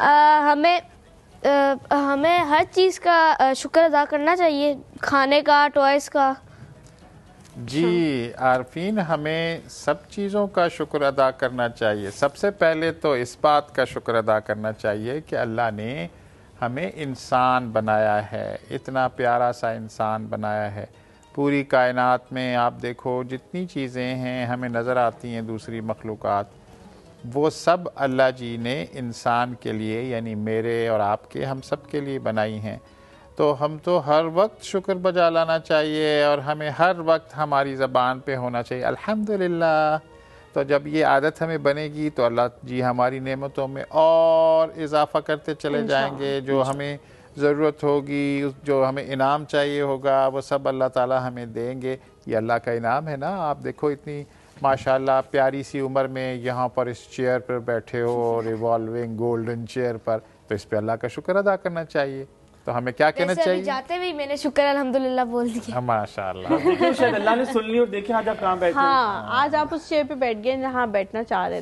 आ, हमें आ, हमें हर चीज़ का शुक्र अदा करना चाहिए खाने का टॉयस का जी आरफीन हमें सब चीज़ों का शुक्र अदा करना चाहिए सबसे पहले तो इस बात का शुक्र अदा करना चाहिए कि अल्लाह ने हमें इंसान बनाया है इतना प्यारा सा इंसान बनाया है पूरी कायनात में आप देखो जितनी चीज़ें हैं हमें नज़र आती हैं दूसरी मखलूक़ात वो सब अल्लाह जी ने इंसान के लिए यानी मेरे और आपके हम सब के लिए बनाई हैं तो हम तो हर वक्त शुक्र बजा लाना चाहिए और हमें हर वक्त हमारी ज़बान पे होना चाहिए अल्हम्दुलिल्लाह तो जब ये आदत हमें बनेगी तो अल्लाह जी हमारी नेमतों में और इजाफा करते चले जाएंगे जो हमें ज़रूरत होगी जो हमें इनाम चाहिए होगा वो सब अल्लाह ताला हमें देंगे ये अल्लाह का इनाम है ना आप देखो इतनी माशाल्लाह प्यारी सी उम्र में यहाँ पर इस चेयर पर बैठे हो रिवॉल्विंग गोल्डन चेयर पर तो इस पर अल्लाह का शुक्र अदा करना चाहिए तो हमें क्या कहना चाहिए जाते भी मैंने शुक्र अल्हम्दुलिल्लाह बोल दिया हाँ, माशाल्लाह अल्लाह ने सुन ली और देखे आज आप कहाँ बैठे हाँ, आज आप उस चेयर पे बैठ गए जहाँ बैठना चाह रहे थे